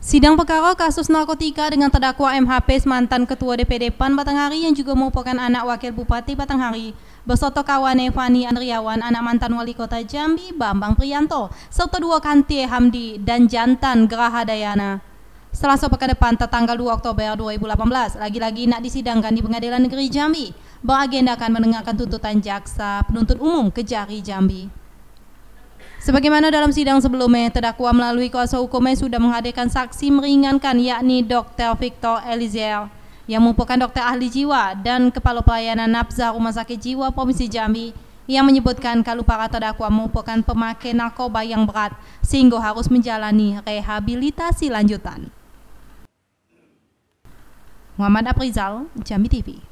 Sidang perkara kasus narkotika dengan terdakwa MHP mantan Ketua DPD PAN Batanghari yang juga merupakan anak Wakil Bupati Batanghari beserta kawane Fani Andriawan, anak mantan Wali Kota Jambi Bambang Prianto, serta dua kanti Hamdi dan jantan Geraha Dayana. Selasa pekan depan tertanggal 2 Oktober 2018, lagi-lagi nak disidangkan di Pengadilan Negeri Jambi, akan mendengarkan tuntutan jaksa penuntut umum Kejari Jambi. Sebagaimana dalam sidang sebelumnya, terdakwa melalui kuasa hukumnya sudah menghadirkan saksi meringankan yakni Dr. Victor Elizel yang merupakan dokter ahli jiwa dan kepala pelayanan nafza Rumah Sakit Jiwa Provinsi Jambi yang menyebutkan kalau para terdakwa merupakan pemakai narkoba yang berat sehingga harus menjalani rehabilitasi lanjutan. Muhammad Aprizal, Jambi TV.